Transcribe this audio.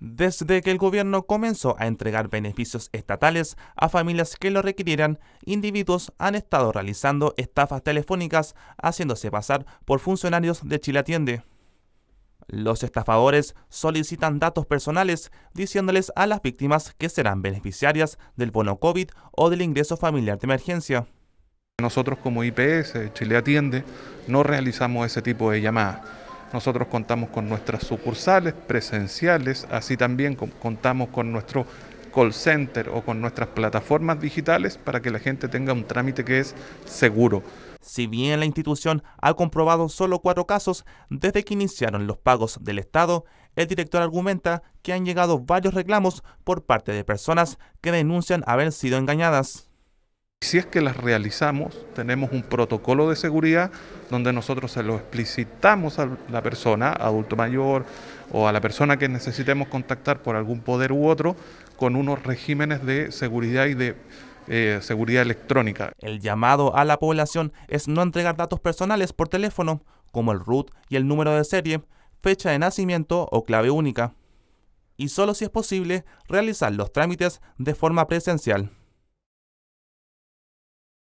desde que el gobierno comenzó a entregar beneficios estatales a familias que lo requirieran, individuos han estado realizando estafas telefónicas haciéndose pasar por funcionarios de Chile Atiende. Los estafadores solicitan datos personales diciéndoles a las víctimas que serán beneficiarias del bono COVID o del ingreso familiar de emergencia. Nosotros como IPS, Chile Atiende, no realizamos ese tipo de llamadas nosotros contamos con nuestras sucursales presenciales, así también contamos con nuestro call center o con nuestras plataformas digitales para que la gente tenga un trámite que es seguro. Si bien la institución ha comprobado solo cuatro casos desde que iniciaron los pagos del Estado, el director argumenta que han llegado varios reclamos por parte de personas que denuncian haber sido engañadas. Si es que las realizamos, tenemos un protocolo de seguridad donde nosotros se lo explicitamos a la persona, adulto mayor o a la persona que necesitemos contactar por algún poder u otro, con unos regímenes de seguridad y de eh, seguridad electrónica. El llamado a la población es no entregar datos personales por teléfono, como el root y el número de serie, fecha de nacimiento o clave única. Y solo si es posible, realizar los trámites de forma presencial.